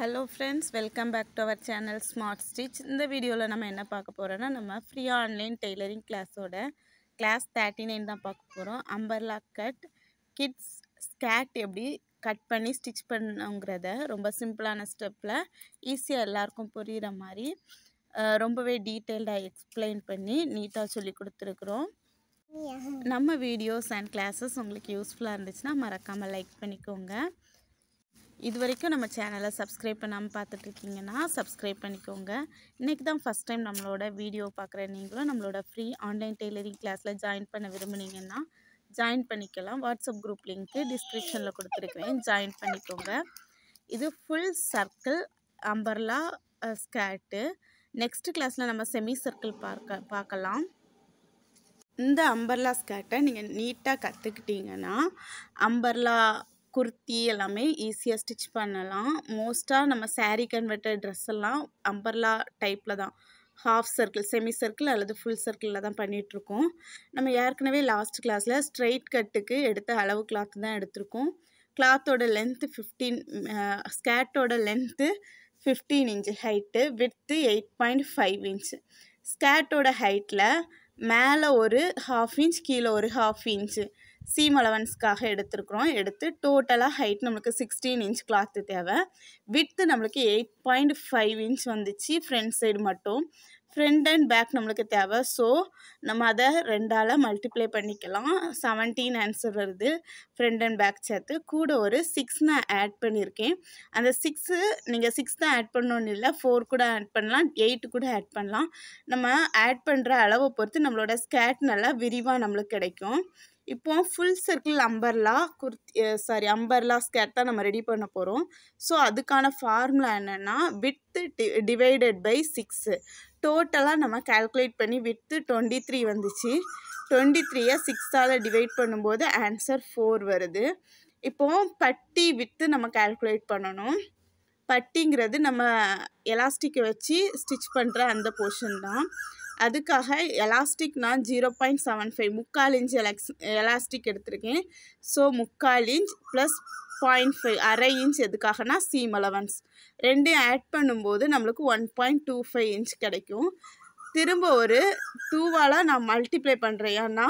hello friends welcome back to our channel smart stitch இந்த வீடியோவில் நம்ம என்ன பார்க்க போகிறோன்னா நம்ம ஃப்ரீயாக ஆன்லைன் டெய்லரிங் கிளாஸோட கிளாஸ் தேர்ட்டி நைன் தான் பார்க்க போகிறோம் அம்பர்லா கட் கிட்ஸ் ஸ்கேட் எப்படி கட் பண்ணி ஸ்டிச் பண்ணுங்கிறத ரொம்ப சிம்பிளான ஸ்டெப்பில் ஈஸியாக எல்லாருக்கும் புரிகிற மாதிரி ரொம்பவே டீட்டெயில்டாக எக்ஸ்பிளைன் பண்ணி நீட்டாக சொல்லி கொடுத்துருக்குறோம் நம்ம வீடியோஸ் அண்ட் கிளாஸஸ் உங்களுக்கு யூஸ்ஃபுல்லாக இருந்துச்சுன்னா மறக்காமல் லைக் பண்ணிக்கோங்க இது வரைக்கும் நம்ம சேனலை சப்ஸ்கிரைப் பண்ணாமல் பார்த்துட்ருக்கீங்கன்னா சப்ஸ்கிரைப் பண்ணிக்கோங்க இன்றைக்கி தான் ஃபஸ்ட் டைம் நம்மளோட வீடியோ பார்க்குற நீங்களும் நம்மளோட ஃப்ரீ ஆன்லைன் டெய்லரிங் கிளாஸில் ஜாயின் பண்ண விரும்புனீங்கன்னா ஜாயின் பண்ணிக்கலாம் வாட்ஸ்அப் குரூப் லிங்க்கு டிஸ்கிரிப்ஷனில் கொடுத்துருக்குறேன் ஜாயின் பண்ணிக்கோங்க இது full circle umbrella skirt next கிளாஸில் நம்ம செமி சர்க்கிள் பார்க்க பார்க்கலாம் இந்த அம்பர்லா ஸ்கேட்டை நீங்கள் நீட்டாக கற்றுக்கிட்டிங்கன்னா அம்பர்லா குர்த்தி எல்லாமே ஈஸியாக ஸ்டிச் பண்ணலாம் மோஸ்ட்டாக நம்ம சாரீ கன்வெர்ட்டட் ட்ரெஸ் எல்லாம் அம்பர்லா டைப்பில் தான் ஹாஃப் சர்க்கிள் செமி சர்க்கிள் அல்லது ஃபுல் சர்க்கிளில் தான் பண்ணிகிட்ருக்கோம் நம்ம ஏற்கனவே லாஸ்ட் கிளாஸில் ஸ்ட்ரைட் கட்டுக்கு எடுத்த அளவு கிளாத் தான் எடுத்திருக்கோம் கிளாத்தோட லென்த்து ஃபிஃப்டீன் ஸ்கேர்ட்டோட length fifteen inch height width eight point five inch ஸ்கேர்ட்டோட ஹைட்டில் மேலே ஒரு ஹாஃப் இன்ச் கீழே ஒரு ஹாஃப் இன்ச்சு சீம் அலவன்ஸ்க்காக எடுத்துருக்குறோம் எடுத்து டோட்டலாக ஹைட் நம்மளுக்கு சிக்ஸ்டீன் இன்ச் கிளாத்து தேவை வித்து நம்மளுக்கு எயிட் பாயிண்ட் ஃபைவ் இன்ச் வந்துச்சு ஃப்ரண்ட் சைடு மட்டும் ஃப்ரண்ட் அண்ட் பேக் நம்மளுக்கு தேவை ஸோ நம்ம அதை ரெண்டால் மல்டிப்ளை பண்ணிக்கலாம் செவன்டீன் ஆன்சர் வருது ஃப்ரண்ட் அண்ட் பேக் சேர்த்து கூட ஒரு சிக்ஸ் நான் ஆட் பண்ணியிருக்கேன் அந்த சிக்ஸு நீங்கள் சிக்ஸ் தான் ஆட் பண்ணணும்னு இல்லை ஃபோர் கூட ஆட் பண்ணலாம் எயிட்டு கூட ஆட் பண்ணலாம் நம்ம ஆட் பண்ணுற அளவை பொறுத்து நம்மளோட ஸ்கேட் நல்லா விரிவாக நம்மளுக்கு கிடைக்கும் இப்போ full circle umbrella kurti sari umbrella skirt தான் நம்ம ரெடி பண்ண போகிறோம் ஸோ அதுக்கான ஃபார்முலா என்னென்னா width D divided by six டோட்டலாக நம்ம கால்குலேட் பண்ணி வித்து டுவெண்ட்டி த்ரீ வந்துச்சு டுவெண்ட்டி த்ரீயை சிக்ஸால் டிவைட் பண்ணும்போது ஆன்சர் ஃபோர் வருது இப்போது பட்டி வித்து நம்ம கால்குலேட் பண்ணணும் பட்டிங்கிறது நம்ம எலாஸ்டிக்கை வச்சு ஸ்டிச் பண்ணுற அந்த போர்ஷன் தான் அதுக்காக எலாஸ்டிக் நான் ஜீரோ பாயிண்ட் செவன் ஃபைவ் முக்கால் இன்ச் எலக்ஸ் எலாஸ்டிக் எடுத்திருக்கேன் ஸோ முக்கால் இன்ச் ப்ளஸ் பாயிண்ட் ஃபைவ் அரை இன்ச் எதுக்காகனா சீம் அலவன்ஸ் ரெண்டையும் ஆட் பண்ணும்போது நம்மளுக்கு one point two five inch கிடைக்கும் திரும்ப ஒரு டூவால் நான் மல்டிப்ளை பண்ணுறேன் ஏன்னா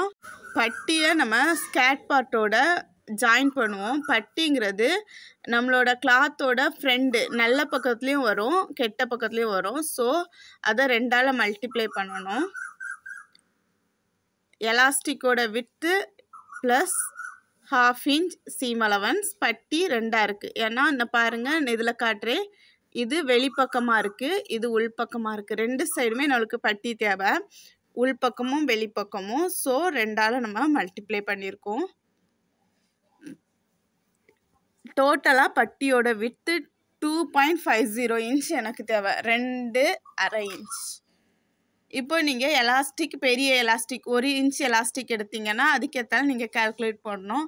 பட்டியை நம்ம ஸ்கேட் பார்ட்டோட ஜாயின் பண்ணுவோம் பட்டிங்கிறது நம்மளோட கிளாத்தோட ஃப்ரெண்டு நல்ல பக்கத்துலேயும் வரும் கெட்ட பக்கத்துலேயும் வரும் ஸோ அதை ரெண்டால் மல்டிப்ளை பண்ணணும் எலாஸ்டிக்கோட width plus half inch seam allowance பட்டி ரெண்டாக இருக்குது ஏன்னா இந்த பாருங்கள் இதில் காட்டுறேன் இது வெளிப்பக்கமாக இருக்குது இது உள்பக்கமாக இருக்குது ரெண்டு சைடுமே நம்மளுக்கு பட்டி தேவை உள்பக்கமும் வெளிப்பக்கமும் ஸோ ரெண்டால் நம்ம மல்டிப்ளை பண்ணியிருக்கோம் டோட்டலாக பட்டியோட width two point five zero inch எனக்கு தேவை ரெண்டு அரை இன்ச் இப்போ நீங்கள் எலாஸ்டிக் பெரிய எலாஸ்டிக் ஒரு இன்ச் எலாஸ்டிக் எடுத்தீங்கன்னா அதுக்கேற்றாலும் நீங்கள் கால்குலேட் பண்ணணும்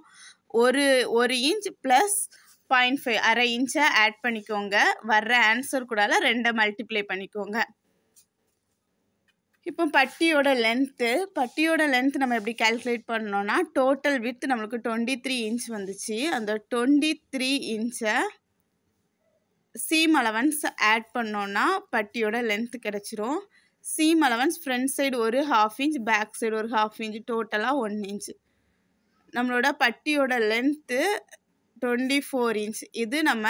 ஒரு ஒரு இன்ச் ப்ளஸ் பாயிண்ட் ஃபைவ் அரை இன்ச்சை ஆட் பண்ணிக்கோங்க வர்ற ஆன்சர் கூடால ரெண்டை மல்டிப்ளை பண்ணிக்கோங்க இப்போ பட்டியோட லென்த்து பட்டியோட லென்த் நம்ம எப்படி கேல்குலேட் பண்ணோன்னா டோட்டல் வித் நம்மளுக்கு டுவெண்ட்டி த்ரீ இன்ச் வந்துச்சு அந்த டுவெண்ட்டி த்ரீ இன்ச்சை சீம் அலவன்ஸ் ஆட் பண்ணோன்னா பட்டியோட லென்த்து கிடச்சிரும் சீம் அலவன்ஸ் ஃப்ரண்ட் சைடு ஒரு ஹாஃப் இன்ச் பேக் சைடு ஒரு ஹாஃப் இன்ச் டோட்டலாக ஒன் இன்ச் நம்மளோட பட்டியோட லென்த்து டுவெண்ட்டி ஃபோர் இன்ச் இது நம்ம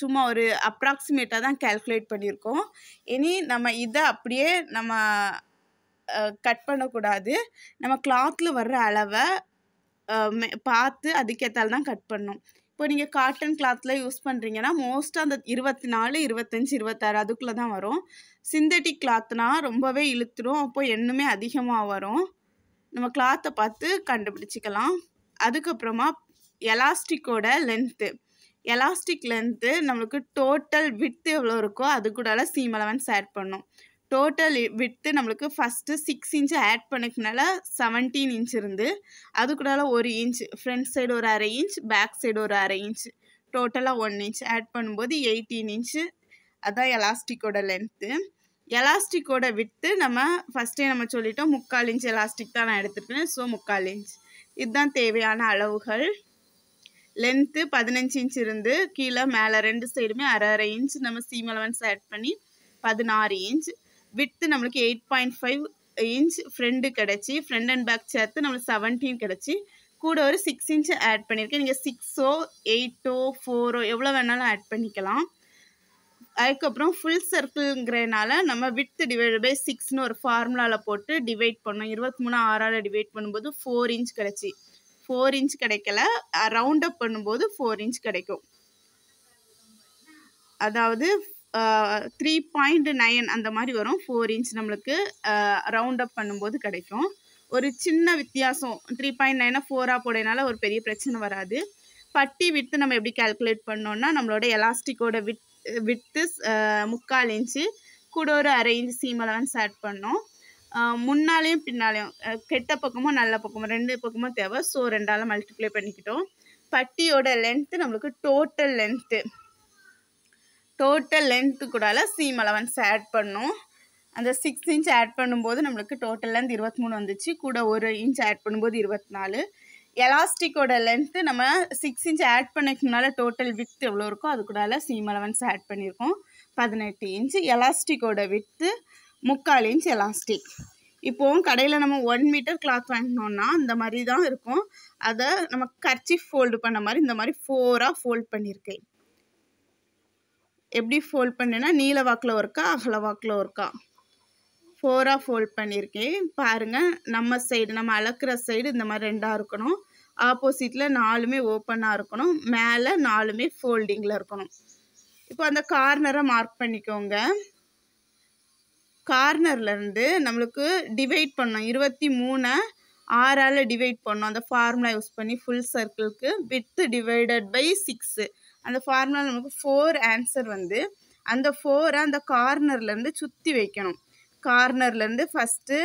சும்மா ஒரு அப்ராக்சிமேட்டாக தான் கேல்குலேட் பண்ணியிருக்கோம் இனி நம்ம இதை அப்படியே நம்ம கட் பண்ணக்கூடாது நம்ம கிளாத்தில் வர்ற அளவை பார்த்து அதுக்கேற்றால் தான் கட் பண்ணணும் இப்போ நீங்கள் காட்டன் கிளாத்தில் யூஸ் பண்ணுறீங்கன்னா மோஸ்ட்டாக அந்த இருபத்தி நாலு இருபத்தஞ்சி இருபத்தாறு அதுக்குள்ளே தான் வரும் சிந்தட்டிக் கிளாத்னால் ரொம்பவே இழுத்துரும் அப்போ எண்ணுமே அதிகமாக வரும் நம்ம கிளாத்தை பார்த்து கண்டுபிடிச்சிக்கலாம் அதுக்கப்புறமா எலாஸ்டிக்கோட லென்த்து எலாஸ்டிக் லென்த்து நம்மளுக்கு டோட்டல் விட்த் எவ்வளோ இருக்கோ அது கூட சீம் அலவன்ஸ் ஆட் பண்ணும் டோட்டல் விட்டு நம்மளுக்கு ஃபஸ்ட்டு சிக்ஸ் இன்ச்சு ஆட் பண்ணிக்கனால செவன்டீன் இன்ச் இருந்து அது கூட ஒரு இன்ச் ஃப்ரண்ட் சைடு ஒரு அரை இன்ச் பேக் சைடு ஒரு அரை இன்ச் டோட்டலாக ஒன் இன்ச் ஆட் பண்ணும்போது எயிட்டீன் இன்ச்சு அதுதான் எலாஸ்டிக்கோட லென்த்து எலாஸ்டிக்கோட விட்டு நம்ம ஃபஸ்ட்டே நம்ம சொல்லிட்டோம் முக்கால் இன்ச் எலாஸ்டிக் தான் நான் எடுத்துருக்கேன் ஸோ முக்கால் இன்ச் இதுதான் தேவையான அளவுகள் லென்த்து பதினஞ்சு இன்ச் இருந்து கீழே மேலே ரெண்டு சைடுமே அரை அரை இன்ச் நம்ம சீம் அலவன்ஸ் ஆட் பண்ணி பதினாறு இன்ச் வித்து நம்மளுக்கு eight point five inch front கிடச்சி ஃப்ரெண்ட் அண்ட் பேக் சேர்த்து நம்மளுக்கு செவன்டீன் கிடச்சி கூட ஒரு சிக்ஸ் இன்ச் ஆட் பண்ணியிருக்கேன் நீங்கள் சிக்ஸோ எயிட்டோ ஃபோரோ எவ்வளோ வேணாலும் ஆட் பண்ணிக்கலாம் அதுக்கப்புறம் ஃபுல் சர்க்கிள்ங்கிறனால நம்ம வித்து டிவைட் பை சிக்ஸ்னு ஒரு ஃபார்முலாவில் போட்டு டிவைட் பண்ணோம் இருபத்தி மூணு ஆறால் டிவைட் பண்ணும்போது ஃபோர் இன்ச் கிடச்சி ஃபோர் இன்ச் கிடைக்கல ரவுண்ட் அப் பண்ணும்போது ஃபோர் இன்ச் கிடைக்கும் அதாவது த்ரீ பாயிண்ட் நைன் அந்த மாதிரி வரும் ஃபோர் இன்ச் நம்மளுக்கு ரவுண்ட் அப் பண்ணும்போது கிடைக்கும் ஒரு சின்ன வித்தியாசம் த்ரீ பாயிண்ட் நைனாக ஃபோராக போடையினால ஒரு பெரிய பிரச்சனை வராது பட்டி விட்டு நம்ம எப்படி கால்குலேட் பண்ணோன்னா நம்மளோட எலாஸ்டிக்கோட விட் விட்டு முக்கால் இன்ச்சு கூட ஒரு அரை இன்ச்சு சீம் அலவன்ஸ் ஆட் பண்ணோம் முன்னாலேயும் பின்னாலேயும் கெட்ட பக்கமும் நல்ல பக்கமும் ரெண்டு பக்கமும் தேவை ஸோ ரெண்டால் மல்டிப்ளை பண்ணிக்கிட்டோம் பட்டியோட லென்த்து நம்மளுக்கு டோட்டல் லென்த்து டோட்டல் லென்த்து கூடால சீம் அலவன்ஸ் ஆட் பண்ணோம் அந்த சிக்ஸ் இன்ச் ஆட் பண்ணும்போது நம்மளுக்கு டோட்டல் லென்த் மூணு வந்துச்சு கூட ஒரு இன்ச் ஆட் பண்ணும்போது இருபத்தி நாலு எலாஸ்டிக்கோட லென்த்து நம்ம சிக்ஸ் இன்ச் ஆட் பண்ணிக்கனால டோட்டல் வித் எவ்வளோ இருக்கோ அது கூடால சீம் அலவன்ஸ் ஆட் பண்ணியிருக்கோம் பதினெட்டு இன்ச்சு எலாஸ்டிக்கோட வித்து முக்கால் இன்ச் எலாஸ்டிக் இப்போவும் கடையில் நம்ம ஒன் மீட்டர் கிளாத் வாங்கினோன்னா இந்த மாதிரி தான் இருக்கும் அதை நம்ம கர்ச்சி ஃபோல்டு பண்ண மாதிரி இந்த மாதிரி ஃபோராக ஃபோல்ட் பண்ணியிருக்கேன் எப்படி ஃபோல்ட் பண்ணேன்னா நீல வாக்கில் ஒருக்கா அகல வாக்கில் ஒருக்கா ஃபோராக ஃபோல்ட் பண்ணியிருக்கேன் பாருங்கள் நம்ம சைடு நம்ம அளக்குற சைடு இந்த மாதிரி ரெண்டாக இருக்கணும் ஆப்போசிட்டில் நாலுமே ஓப்பனாக இருக்கணும் மேலே நாலுமே ஃபோல்டிங்கில் இருக்கணும் இப்போ அந்த கார்னரை மார்க் பண்ணிக்கோங்க கார்னர்லேருந்து நம்மளுக்கு டிவைட் பண்ணோம் இருபத்தி மூணை ஆறால் டிவைட் பண்ணோம் அந்த ஃபார்முலா யூஸ் பண்ணி ஃபுல் சர்க்கிளுக்கு வித்து டிவைடட் பை சிக்ஸு அந்த ஃபார்முலா நமக்கு ஃபோர் ஆன்சர் வந்து அந்த ஃபோரை அந்த கார்னர்லேருந்து சுற்றி வைக்கணும் கார்னர்லேருந்து ஃபஸ்ட்டு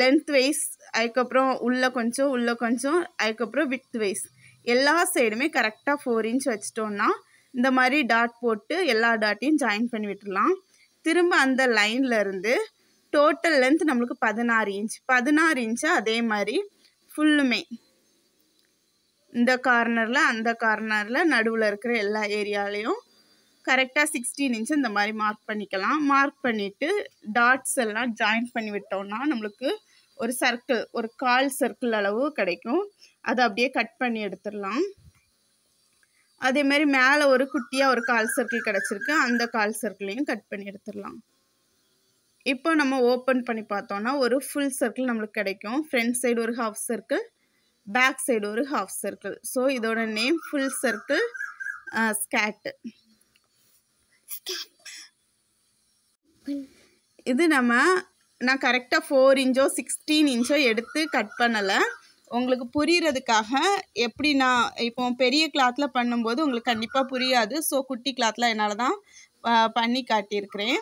லென்த் வைஸ் அதுக்கப்புறம் உள்ளே கொஞ்சம் உள்ளே கொஞ்சம் அதுக்கப்புறம் வித் வைஸ் எல்லா சைடுமே கரெக்டாக ஃபோர் இன்ச் வச்சிட்டோன்னா இந்த மாதிரி டாட் போட்டு எல்லா டாட்டையும் ஜாயின் பண்ணி விட்டுடலாம் திரும்ப அந்த லைன்லேருந்து டோட்டல் லென்த் நம்மளுக்கு பதினாறு இன்ச் பதினாறு இன்ச்சு அதே மாதிரி ஃபுல்லுமே இந்த கார்னரில் அந்த கார்னரில் நடுவில் இருக்கிற எல்லா ஏரியாலையும் கரெக்டாக சிக்ஸ்டீன் இன்ச் இந்த மாதிரி மார்க் பண்ணிக்கலாம் மார்க் பண்ணிவிட்டு டாட்ஸ் எல்லாம் ஜாயின் பண்ணி விட்டோம்னா நம்மளுக்கு ஒரு சர்க்கிள் ஒரு கால் சர்க்கிள் அளவு கிடைக்கும் அதை அப்படியே கட் பண்ணி எடுத்துடலாம் அதேமாரி மேலே ஒரு குட்டியாக ஒரு கால் சர்க்கிள் கிடச்சிருக்கு அந்த கால் சர்க்கிளையும் கட் பண்ணி எடுத்துடலாம் இப்போ நம்ம ஓப்பன் பண்ணி பார்த்தோன்னா ஒரு ஃபுல் சர்க்கிள் நம்மளுக்கு கிடைக்கும் ஃப்ரண்ட் சைடு ஒரு ஹாஃப் சர்க்கிள் பேக் சைடு ஒரு ஹாஃப் சர்க்கிள் ஸோ இதோட நேம் ஃபுல் சர்க்கிள் ஸ்கேட்டு இது நம்ம நான் கரெக்டாக ஃபோர் இன்ச்சோ சிக்ஸ்டீன் இன்ச்சோ எடுத்து கட் பண்ணலை உங்களுக்கு புரிகிறதுக்காக எப்படி நான் இப்போ பெரிய கிளாத்தில் பண்ணும்போது உங்களுக்கு கண்டிப்பாக புரியாது ஸோ குட்டி கிளாத்தில் என்னால் தான் பண்ணி காட்டியிருக்கிறேன்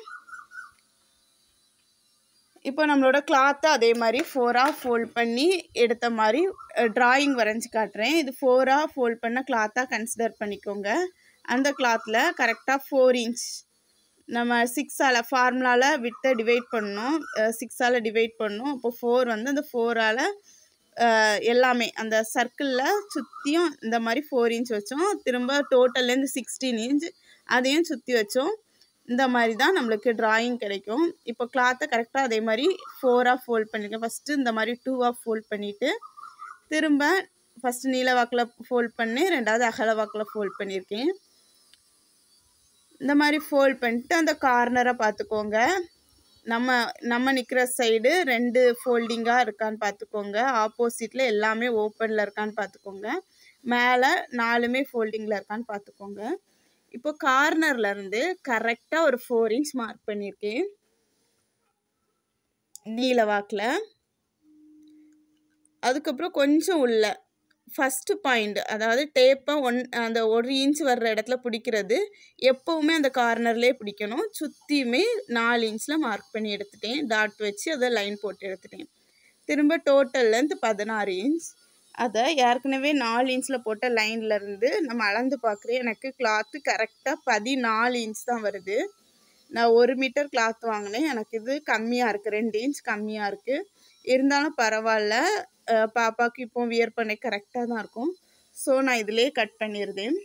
இப்போ நம்மளோட கிளாத்தை அதே மாதிரி ஃபோராக ஃபோல்ட் பண்ணி எடுத்த மாதிரி ட்ராயிங் வரைஞ்சி காட்டுறேன் இது ஃபோராக ஃபோல்ட் பண்ண கிளாத்தாக கன்சிடர் பண்ணிக்கோங்க அந்த கிளாத்தில் கரெக்டாக ஃபோர் இன்ச் நம்ம சிக்ஸால் ஃபார்முலாவில் வித்தை டிவைட் பண்ணோம் சிக்ஸால் டிவைட் பண்ணோம் இப்போ ஃபோர் வந்து அந்த ஃபோரால் எல்லாமே அந்த சர்க்கிளில் சுற்றியும் இந்த மாதிரி ஃபோர் இன்ச் வச்சோம் திரும்ப டோட்டல்லேருந்து சிக்ஸ்டீன் இன்ச் அதையும் சுற்றி வச்சோம் இந்த மாதிரி தான் நம்மளுக்கு ட்ராயிங் கிடைக்கும் இப்போ கிளாத்தை கரெக்டாக அதே மாதிரி ஃபோராக ஃபோல்ட் பண்ணியிருக்கேன் ஃபஸ்ட்டு இந்த மாதிரி டூவாக ஃபோல்ட் பண்ணிவிட்டு திரும்ப ஃபஸ்ட்டு நீல வாக்கில் ஃபோல்ட் பண்ணி ரெண்டாவது அகல வாக்கில் ஃபோல்ட் பண்ணியிருக்கேன் இந்த மாதிரி ஃபோல்ட் பண்ணிட்டு அந்த கார்னரை பார்த்துக்கோங்க நம்ம நம்ம நிற்கிற சைடு ரெண்டு ஃபோல்டிங்காக இருக்கான்னு பார்த்துக்கோங்க ஆப்போசிட்டில் எல்லாமே ஓப்பனில் இருக்கான்னு பார்த்துக்கோங்க மேலே நாலுமே ஃபோல்டிங்கில் இருக்கான்னு பார்த்துக்கோங்க இப்போ கார்னர்லேருந்து கரெக்டாக ஒரு ஃபோர் இன்ச் மார்க் பண்ணியிருக்கேன் நீல வாக்கில் அதுக்கப்புறம் கொஞ்சம் உள்ள ஃபஸ்ட்டு பாயிண்ட் அதாவது டேப்பை ஒன் அந்த ஒரு இன்ச் வர்ற இடத்துல பிடிக்கிறது எப்போவுமே அந்த கார்னர்லேயே பிடிக்கணும் சுற்றியுமே நாலு இன்ச்சில் மார்க் பண்ணி எடுத்துட்டேன் டாட் வச்சு அதை லைன் போட்டு எடுத்துட்டேன் திரும்ப டோட்டல் லென்த் பதினாறு இன்ச் அதை ஏற்கனவே நாலு இன்ச்சில் போட்ட லைனில் இருந்து நம்ம அளந்து பார்க்குறேன் எனக்கு கிளாத்து கரெக்டாக பதினாலு இன்ச் தான் வருது நான் ஒரு மீட்டர் கிளாத் வாங்கினேன் எனக்கு இது கம்மியாக இருக்குது ரெண்டு இன்ச் கம்மியாக இருக்குது இருந்தாலும் பரவாயில்ல பாப்பாவுக்கு இப்போ வியர் பண்ண கரெக்டாக தான் இருக்கும் ஸோ நான் இதிலே கட் பண்ணிடுதேன்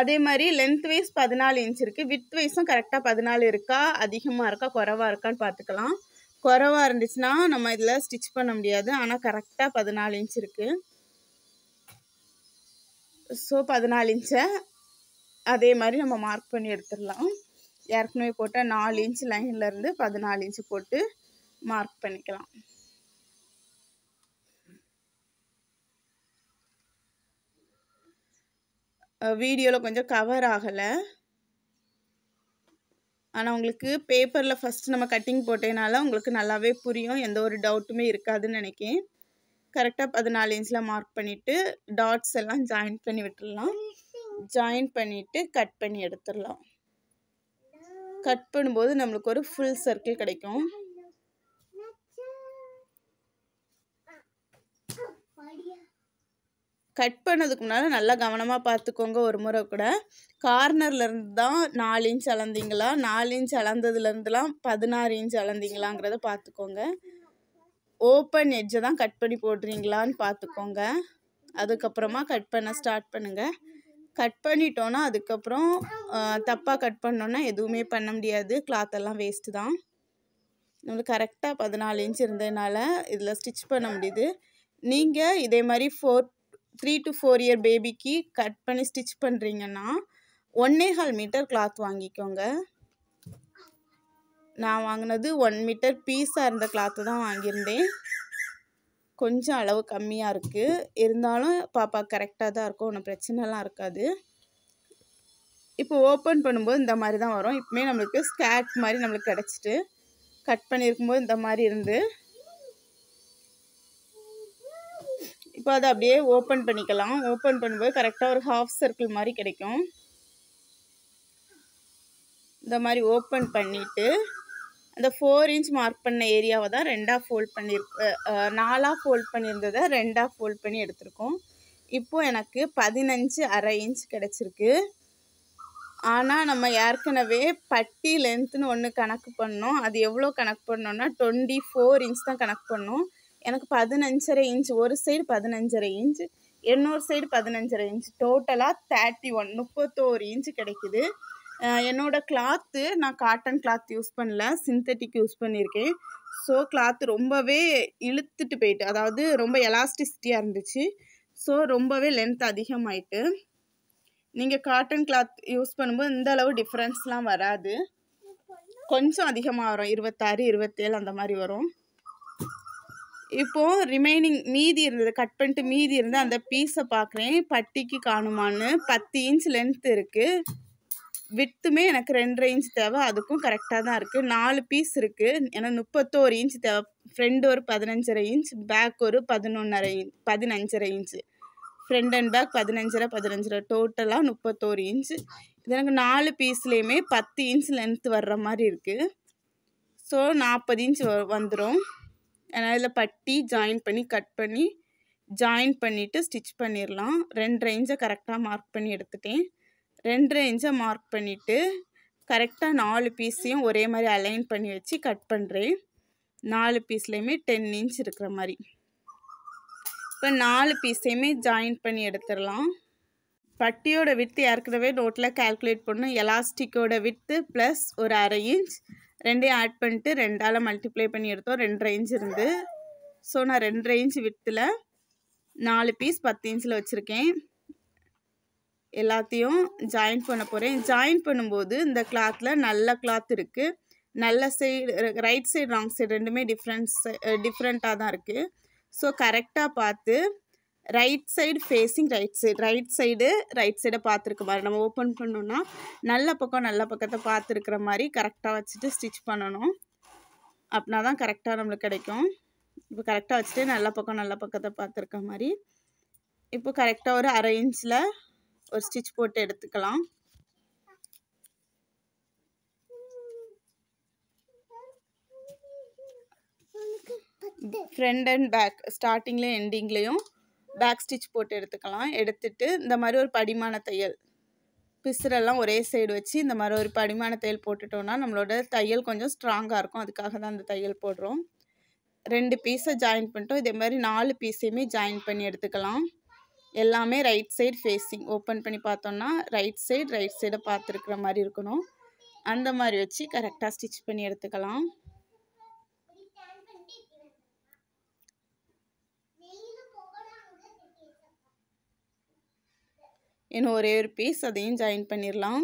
அதே மாதிரி லென்த் வைஸ் பதினாலு இன்ச் இருக்குது வித் வைஸும் கரெக்டாக பதினாலு இருக்கா அதிகமாக இருக்கா குறவாக இருக்கான்னு பார்த்துக்கலாம் குறவாக இருந்துச்சுன்னா நம்ம இதில் ஸ்டிச் பண்ண முடியாது ஆனால் கரெக்டாக பதினாலு இன்ச் இருக்குது ஸோ பதினாலு இன்ச்சை அதே மாதிரி நம்ம மார்க் பண்ணி எடுத்துடலாம் ஏற்கனவே போட்டால் நாலு இன்ச் லைன்லேருந்து பதினாலு இன்ச்சு போட்டு மார்க் பண்ணிக்கலாம் வீடியோவில் கொஞ்சம் கவர் ஆகலை ஆனால் உங்களுக்கு பேப்பரில் ஃபஸ்ட்டு நம்ம கட்டிங் போட்டேனால உங்களுக்கு நல்லாவே புரியும் எந்த ஒரு டவுட்டுமே இருக்காதுன்னு நினைக்கிறேன் கரெக்டாக பதினாலு இன்ச்சில் மார்க் பண்ணிவிட்டு டாட்ஸ் எல்லாம் ஜாயின் பண்ணி விட்டுடலாம் ஜாயின் பண்ணிவிட்டு கட் பண்ணி எடுத்துடலாம் கட் பண்ணும்போது நம்மளுக்கு ஒரு ஃபுல் சர்க்கிள் கிடைக்கும் கட் பண்ணதுக்கு முன்னால் நல்லா கவனமாக பார்த்துக்கோங்க ஒரு முறை கூட கார்னர்லேருந்து தான் நாலு இன்ச் அளந்தீங்களா நாலு இன்ச் அளந்ததுலேருந்துலாம் பதினாறு இன்ச் அளந்தீங்களாங்கிறத பார்த்துக்கோங்க ஓப்பன் எட்ஜை தான் கட் பண்ணி போடுறீங்களான்னு பார்த்துக்கோங்க அதுக்கப்புறமா கட் பண்ண ஸ்டார்ட் பண்ணுங்கள் கட் பண்ணிட்டோன்னா அதுக்கப்புறம் தப்பாக கட் பண்ணோன்னா எதுவுமே பண்ண முடியாது கிளாத்தெல்லாம் வேஸ்ட்டு தான் நம்மளுக்கு கரெக்டாக பதினாலு இன்ச் இருந்ததுனால இதில் ஸ்டிச் பண்ண முடியுது நீங்கள் இதே மாதிரி fourth three to four year பேபிக்கு கட் பண்ணி ஸ்டிச் பண்ணுறீங்கன்னா ஒன்னே கால் மீட்டர் கிளாத் வாங்கிக்கோங்க நான் வாங்கினது ஒன் மீட்டர் பீஸாக இருந்த கிளாத்து தான் வாங்கியிருந்தேன் கொஞ்சம் அளவு கம்மியாக இருக்குது இருந்தாலும் பாப்பா கரெக்டாக தான் இருக்கும் ஒன்றும் பிரச்சனைலாம் இருக்காது இப்போ ஓப்பன் பண்ணும்போது இந்த மாதிரி தான் வரும் இப்போமே நம்மளுக்கு ஸ்கேட் மாதிரி நம்மளுக்கு கிடச்சிட்டு கட் பண்ணியிருக்கும்போது இந்த மாதிரி இருந்து இப்போ அதை அப்படியே ஓப்பன் பண்ணிக்கலாம் ஓப்பன் பண்ணும்போது கரெக்டாக ஒரு ஹாஃப் சர்க்கிள் மாதிரி கிடைக்கும் இந்த மாதிரி ஓப்பன் பண்ணிவிட்டு அந்த ஃபோர் இன்ச் மார்க் பண்ண ஏரியாவை தான் ரெண்டாக ஃபோல்ட் பண்ணியிருக்க நாலாக ஃபோல்ட் பண்ணியிருந்ததை ரெண்டாக ஃபோல்ட் பண்ணி எடுத்திருக்கோம் இப்போது எனக்கு பதினஞ்சு அரை இன்ச் கிடச்சிருக்கு ஆனால் நம்ம ஏற்கனவே பட்டி லென்த்துன்னு ஒன்று கணக்கு பண்ணோம் அது எவ்வளோ கணக்கு பண்ணோன்னா டுவெண்ட்டி ஃபோர் இன்ச் தான் கணக்கு பண்ணோம் எனக்கு பதினஞ்சரை இன்ச் ஒரு சைடு பதினஞ்சரை இன்ச்சு இன்னொரு சைடு பதினஞ்சரை இன்ச் டோட்டலாக தேர்ட்டி ஒன் முப்பத்தோரு இன்ச்சு கிடைக்குது என்னோடய கிளாத்து நான் காட்டன் கிளாத் யூஸ் பண்ணல சிந்தட்டிக் யூஸ் பண்ணியிருக்கேன் ஸோ கிளாத்து ரொம்பவே இழுத்துட்டு போயிட்டு அதாவது ரொம்ப எலாஸ்டிசிட்டியாக இருந்துச்சு ஸோ ரொம்பவே லென்த் அதிகமாயிட்டு நீங்கள் காட்டன் கிளாத் யூஸ் பண்ணும்போது இந்த அளவு டிஃப்ரென்ஸ்லாம் வராது கொஞ்சம் அதிகமாக வரும் இருபத்தாறு இருபத்தேழு அந்த மாதிரி வரும் இப்போது ரிமைனிங் மீதி இருந்தது கட் பண்ணிட்டு மீதி இருந்து அந்த பீஸை பார்க்குறேன் பட்டிக்கு காணுமான்னு பத்து இன்ச் லென்த் இருக்குது வித்துமே எனக்கு ரெண்டரை இன்ச் தேவை அதுக்கும் கரெக்டாக தான் இருக்குது நாலு பீஸ் இருக்குது ஏன்னா முப்பத்தோரு இன்ச் தேவை ஃப்ரெண்ட் ஒரு பதினஞ்சரை இன்ச் பேக் ஒரு பதினொன்றரை இன்ச் பதினஞ்சரை இன்ச்சு ஃப்ரெண்ட் அண்ட் பேக் பதினஞ்சரை பதினஞ்சரை டோட்டலாக முப்பத்தோரு இன்ச் இது எனக்கு நாலு பீஸ்லேயுமே பத்து இன்ச் லென்த் வர்ற மாதிரி இருக்குது ஸோ நாற்பது இன்ச் வந்துடும் ஏன்னா அதில் பட்டி ஜாயின் பண்ணி கட் பண்ணி ஜாயின் பண்ணிவிட்டு ஸ்டிச் பண்ணிடலாம் ரெண்டு ரேஞ்சை கரெக்டாக மார்க் பண்ணி எடுத்துட்டேன் ரெண்டு ரேஞ்சை மார்க் பண்ணிவிட்டு கரெக்டாக நாலு பீஸையும் ஒரே மாதிரி அலைன் பண்ணி வச்சு கட் பண்ணுறேன் நாலு பீஸ்லேயுமே டென் இன்ச் இருக்கிற மாதிரி இப்போ நாலு பீஸையுமே ஜாயின் பண்ணி எடுத்துடலாம் பட்டியோட வித்து ஏற்கனவே நோட்டில் கால்குலேட் பண்ணணும் எலாஸ்டிக்கோட வித்து ப்ளஸ் ஒரு அரை இன்ச் ரெண்டையும் ஆட் பண்ணிட்டு ரெண்டால் மல்டிப்ளை பண்ணி எடுத்தோம் ரெண்டு ரேஞ்ச் இருந்து ஸோ நான் ரெண்டு ரேஞ்ச் வித்தில் நாலு பீஸ் பத்து இன்ச்சில் வச்சுருக்கேன் எல்லாத்தையும் ஜாயின் பண்ண போகிறேன் ஜாயின் பண்ணும்போது இந்த கிளாத்தில் நல்ல கிளாத் இருக்குது நல்ல side right side wrong side ரெண்டுமே டிஃப்ரெண்ட்ஸ் டிஃப்ரெண்ட்டாக தான் இருக்குது ஸோ கரெக்டாக பார்த்து right side facing right side right side right சைடை பார்த்துருக்க மாதிரி நம்ம ஓப்பன் பண்ணோன்னா நல்ல பக்கம் நல்ல பக்கத்தை பார்த்துருக்குற மாதிரி கரெக்டாக வச்சுட்டு ஸ்டிச் பண்ணணும் அப்படின்னா தான் கரெக்டாக நம்மளுக்கு கிடைக்கும் இப்போ கரெக்டாக வச்சுட்டு நல்ல பக்கம் நல்ல பக்கத்தை பார்த்துருக்க மாதிரி இப்போ கரெக்டாக ஒரு அரை இன்ச்சில் ஒரு ஸ்டிச் போட்டு எடுத்துக்கலாம் ஃப்ரண்ட் அண்ட் பேக் ஸ்டார்டிங்லேயும் எண்டிங்லேயும் பேக் ஸ்டிச் போட்டு எடுத்துக்கலாம் எடுத்துட்டு இந்த மாதிரி ஒரு படிமான தையல் பிசுரெல்லாம் ஒரே சைடு வச்சு இந்த மாதிரி ஒரு படிமான தையல் போட்டுட்டோன்னா நம்மளோட தையல் கொஞ்சம் ஸ்ட்ராங்காக இருக்கும் அதுக்காக தான் அந்த தையல் போடுறோம் ரெண்டு பீஸை ஜாயின் பண்ணிட்டோம் இதே மாதிரி நாலு பீஸையுமே ஜாயின் பண்ணி எடுத்துக்கலாம் எல்லாமே ரைட் சைடு ஃபேஸிங் ஓப்பன் பண்ணி பார்த்தோன்னா ரைட் சைடு ரைட் சைடை பார்த்துருக்குற மாதிரி இருக்கணும் அந்த மாதிரி வச்சு கரெக்டாக ஸ்டிச் பண்ணி எடுத்துக்கலாம் இன்னும் ஒரே ஒரு பீஸ் அதையும் ஜாயின் பண்ணிடலாம்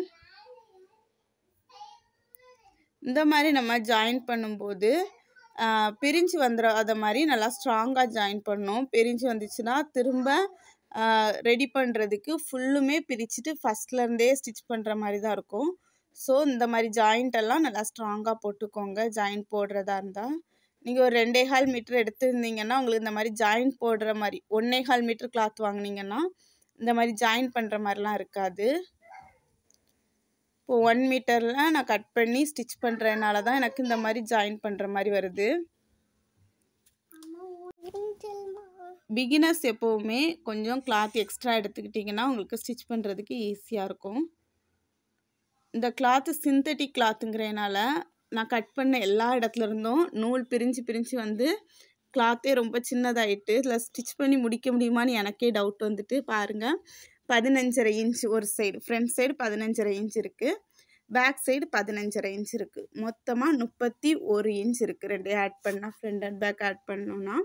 இந்த மாதிரி நம்ம ஜாயின் பண்ணும்போது பிரிஞ்சு அதை மாதிரி நல்லா ஸ்ட்ராங்காக ஜாயின் பண்ணோம் பிரிஞ்சு வந்துச்சுன்னா திரும்ப ரெடி பண்ணுறதுக்கு ஃபுல்லுமே பிரிச்சுட்டு ஃபஸ்ட்லேருந்தே ஸ்டிச் பண்ணுற மாதிரி தான் இருக்கும் ஸோ இந்த மாதிரி ஜாயிண்ட்டெல்லாம் நல்லா ஸ்ட்ராங்காக போட்டுக்கோங்க ஜாயின் போடுறதா இருந்தால் நீங்கள் ஒரு ரெண்டே கால் மீட்ரு எடுத்துருந்தீங்கன்னா உங்களுக்கு இந்த மாதிரி ஜாயின் போடுற மாதிரி ஒன்றே கால் மீட்ரு கிளாத் வாங்கினீங்கன்னா இந்த மாதிரி ஜாயின் பண்ணுற மாதிரிலாம் இருக்காது இப்போ ஒன் மீட்டரில் நான் கட் பண்ணி ஸ்டிச் பண்ணுறதுனால தான் எனக்கு இந்த மாதிரி ஜாயின் பண்ணுற மாதிரி வருது பிகினர்ஸ் எப்போவுமே கொஞ்சம் கிளாத் எக்ஸ்ட்ரா எடுத்துக்கிட்டிங்கன்னா உங்களுக்கு ஸ்டிச் பண்ணுறதுக்கு ஈஸியாக இருக்கும் இந்த கிளாத்து சிந்தட்டிக் கிளாத்துங்கிறதுனால நான் கட் பண்ண எல்லா இருந்தும் நூல் பிரிஞ்சு பிரிஞ்சு வந்து கிளாத்தே ரொம்ப சின்னதாகிட்டு இல்லை ஸ்டிச் பண்ணி முடிக்க முடியுமான்னு எனக்கே டவுட் வந்துட்டு பாருங்கள் பதினஞ்சரை இன்ச் ஒரு சைடு ஃப்ரண்ட் சைடு பதினஞ்சரை இன்ச் இருக்குது பேக் சைடு பதினஞ்சரை இன்ச் இருக்குது மொத்தமாக முப்பத்தி ஒரு இன்ச் இருக்குது ரெண்டு ஆட் பண்ணால் ஃப்ரண்ட் அண்ட் பேக் ஆட் பண்ணோன்னா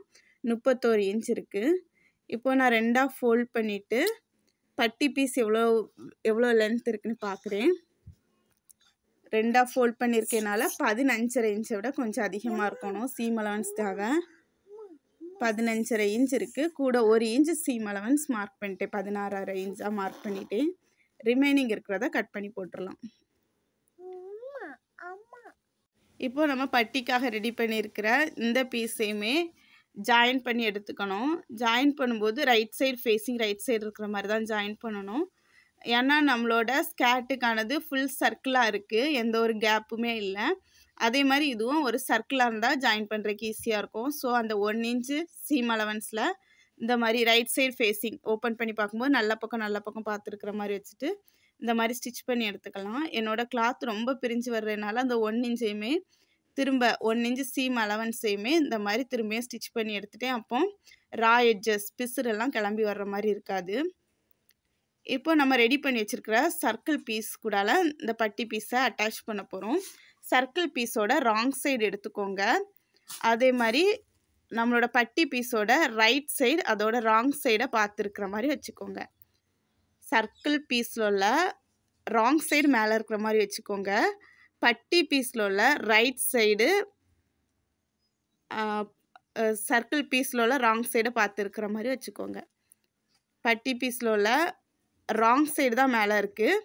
முப்பத்தோரு இன்ச் இருக்குது இப்போது நான் ரெண்டாக ஃபோல்ட் பண்ணிவிட்டு பட்டி பீஸ் எவ்வளோ எவ்வளோ லென்த் இருக்குதுன்னு பார்க்குறேன் ரெண்டாக ஃபோல்ட் பண்ணியிருக்கேனால பதினஞ்சரை இன்ச்சை விட கொஞ்சம் அதிகமாக இருக்கணும் சீம் அலவன்ஸ்க்காக பதினஞ்சரை இன்ச் இருக்குது கூட ஒரு இன்ச் சீம் அலவன்ஸ் மார்க் பண்ணிட்டேன் பதினாறரை இன்ச்சாக மார்க் பண்ணிட்டேன் ரிமைனிங் இருக்கிறத கட் பண்ணி போட்டுடலாம் இப்போது நம்ம பட்டிக்காக ரெடி பண்ணியிருக்கிற இந்த பீஸையுமே ஜாயின் பண்ணி எடுத்துக்கணும் ஜாயின் பண்ணும்போது right side facing right side இருக்கிற மாதிரி தான் ஜாயின் பண்ணணும் ஏன்னா நம்மளோட ஸ்கேட்டுக்கானது ஃபுல் சர்க்கிளாக இருக்குது எந்த ஒரு கேப்புமே இல்லை அதே மாதிரி இதுவும் ஒரு சர்க்கிளாக இருந்தால் ஜாயின் பண்ணுறதுக்கு ஈஸியாக இருக்கும் ஸோ அந்த ஒன் இன்ச்சு சீம் அலவன்ஸில் இந்த மாதிரி ரைட் சைடு ஃபேஸிங் ஓப்பன் பண்ணி பார்க்கும்போது நல்ல பக்கம் நல்ல பக்கம் பார்த்துருக்குற மாதிரி வச்சுட்டு இந்த மாதிரி ஸ்டிச் பண்ணி எடுத்துக்கலாம் என்னோடய கிளாத் ரொம்ப பிரிஞ்சு வர்றதுனால அந்த ஒன் இன்ச்சையுமே திரும்ப ஒன் இன்ச்சு சீம் அலவன்ஸையுமே இந்த மாதிரி திரும்பியும் ஸ்டிச் பண்ணி எடுத்துகிட்டேன் அப்போ ரா எட்ஜஸ் பிசுரெல்லாம் கிளம்பி வர்ற மாதிரி இருக்காது இப்போ நம்ம ரெடி பண்ணி வச்சுருக்கிற சர்க்கிள் பீஸ் கூடால இந்த பட்டி பீஸை அட்டாச் பண்ண போகிறோம் சர்க்கிள் பீஸோட ராங் சைடு எடுத்துக்கோங்க அதே மாதிரி நம்மளோட பட்டி பீஸோட ரைட் சைடு அதோட ராங் சைடை பார்த்துருக்குற மாதிரி வச்சுக்கோங்க சர்க்கிள் பீஸில் உள்ள ராங் சைடு மேலே இருக்கிற மாதிரி வச்சுக்கோங்க பட்டி பீஸில் உள்ள ரைட் சைடு சர்க்கிள் பீஸில் உள்ள ராங் சைடை பார்த்துருக்குற மாதிரி வச்சுக்கோங்க பட்டி பீஸில் உள்ள ராங் சைடு தான் மேலே இருக்குது